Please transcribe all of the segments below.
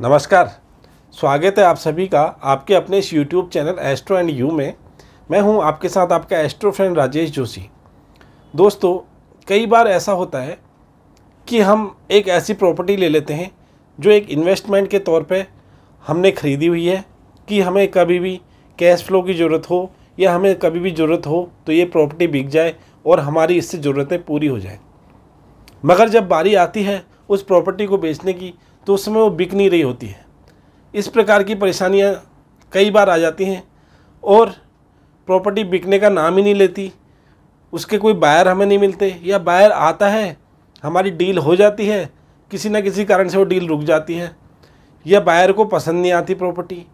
नमस्कार स्वागत है आप सभी का आपके अपने इस YouTube channel Astro and you में मैं हूं आपके साथ आपका एस्ट्रो फ्रेंड राजेश जोशी दोस्तों कई बार ऐसा होता है कि हम एक ऐसी प्रॉपर्टी ले लेते हैं जो एक इन्वेस्टमेंट के तौर पे हमने ख़रीदी हुई है कि हमें कभी भी कैश फ्लो की ज़रूरत हो या हमें कभी भी ज़रूरत हो तो ये प्रॉपर्टी बिक जाए और हमारी इससे ज़रूरतें पूरी हो जाए मगर जब बारी आती है उस प्रॉपर्टी को बेचने की तो उस समय वो बिक नहीं रही होती है इस प्रकार की परेशानियाँ कई बार आ जाती हैं और प्रॉपर्टी बिकने का नाम ही नहीं लेती उसके कोई बायर हमें नहीं मिलते या बायर आता है हमारी डील हो जाती है किसी न किसी कारण से वो डील रुक जाती है या बायर को पसंद नहीं आती प्रॉपर्टी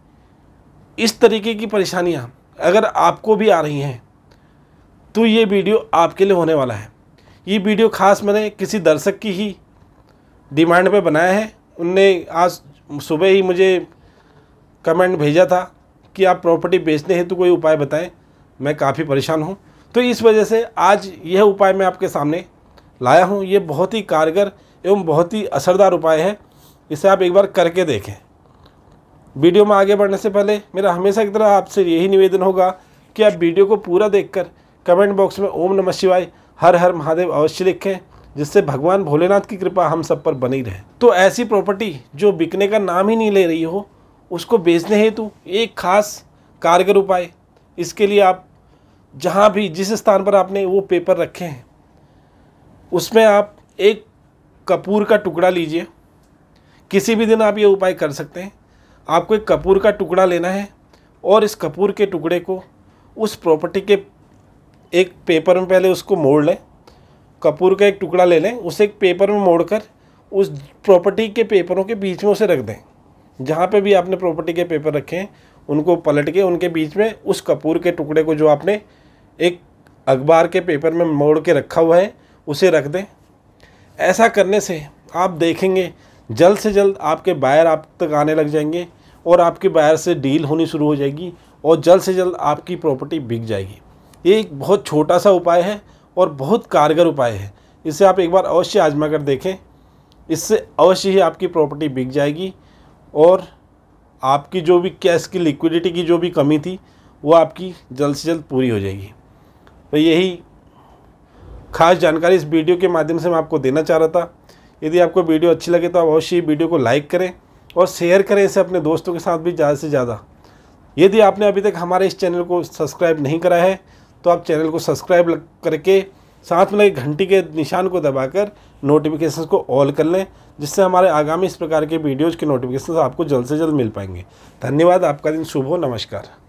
इस तरीके की परेशानियाँ अगर आपको भी आ रही हैं तो ये वीडियो आपके लिए होने वाला है ये वीडियो खास मैंने किसी दर्शक की ही डिमांड पे बनाया है उनने आज सुबह ही मुझे कमेंट भेजा था कि आप प्रॉपर्टी बेचने हेतु कोई उपाय बताएं मैं काफ़ी परेशान हूँ तो इस वजह से आज यह उपाय मैं आपके सामने लाया हूँ ये बहुत ही कारगर एवं बहुत ही असरदार उपाय है इसे आप एक बार करके देखें वीडियो में आगे बढ़ने से पहले मेरा हमेशा की तरह आपसे यही निवेदन होगा कि आप वीडियो को पूरा देखकर कमेंट बॉक्स में ओम नमः शिवाय हर हर महादेव अवश्य लिखें जिससे भगवान भोलेनाथ की कृपा हम सब पर बनी रहे तो ऐसी प्रॉपर्टी जो बिकने का नाम ही नहीं ले रही हो उसको बेचने हेतु एक खास कारगर उपाय इसके लिए आप जहाँ भी जिस स्थान पर आपने वो पेपर रखे हैं उसमें आप एक कपूर का टुकड़ा लीजिए किसी भी दिन आप ये उपाय कर सकते हैं आपको एक कपूर का टुकड़ा लेना है और इस कपूर के टुकड़े को उस प्रॉपर्टी के एक पेपर में पहले उसको मोड़ लें कपूर का एक टुकड़ा ले लें उसे एक पेपर में मोड़कर उस प्रॉपर्टी के पेपरों के बीच में उसे रख दें जहाँ पे भी आपने प्रॉपर्टी के पेपर रखे हैं उनको पलट के उनके बीच में उस कपूर के टुकड़े को जो आपने एक अखबार के पेपर में मोड़ के रखा हुआ है उसे रख दें ऐसा करने से आप देखेंगे जल्द से जल्द आपके बायर आप तक आने लग जाएंगे और आपके बायर से डील होनी शुरू हो जाएगी और जल्द से जल्द आपकी प्रॉपर्टी बिक जाएगी ये एक बहुत छोटा सा उपाय है और बहुत कारगर उपाय है इसे आप एक बार अवश्य आजमा कर देखें इससे अवश्य ही आपकी प्रॉपर्टी बिक जाएगी और आपकी जो भी कैश की लिक्विडिटी की जो भी कमी थी वो आपकी जल्द से जल्द पूरी हो जाएगी तो यही खास जानकारी इस वीडियो के माध्यम से मैं आपको देना चाह रहा था यदि आपको वीडियो अच्छी लगे तो आप अवश्य वीडियो को लाइक करें और शेयर करें इसे अपने दोस्तों के साथ भी ज़्यादा से ज़्यादा यदि आपने अभी तक हमारे इस चैनल को सब्सक्राइब नहीं करा है तो आप चैनल को सब्सक्राइब करके साथ में लगे घंटी के निशान को दबाकर नोटिफिकेशन को ऑल कर लें जिससे हमारे आगामी इस प्रकार के वीडियोज़ के नोटिफिकेशन आपको जल्द से जल्द मिल पाएंगे धन्यवाद आपका दिन शुभ हो नमस्कार